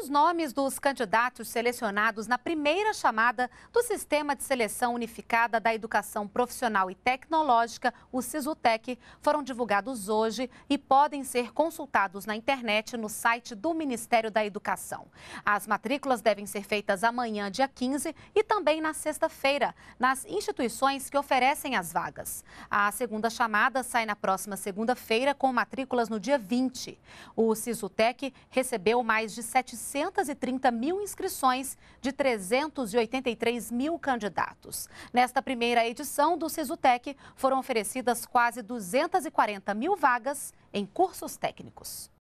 os nomes dos candidatos selecionados na primeira chamada do Sistema de Seleção Unificada da Educação Profissional e Tecnológica, o SISUTEC, foram divulgados hoje e podem ser consultados na internet no site do Ministério da Educação. As matrículas devem ser feitas amanhã, dia 15, e também na sexta-feira, nas instituições que oferecem as vagas. A segunda chamada sai na próxima segunda-feira, com matrículas no dia 20. O SISUTEC recebeu mais de 700 630 mil inscrições de 383 mil candidatos. Nesta primeira edição do Sisutec, foram oferecidas quase 240 mil vagas em cursos técnicos.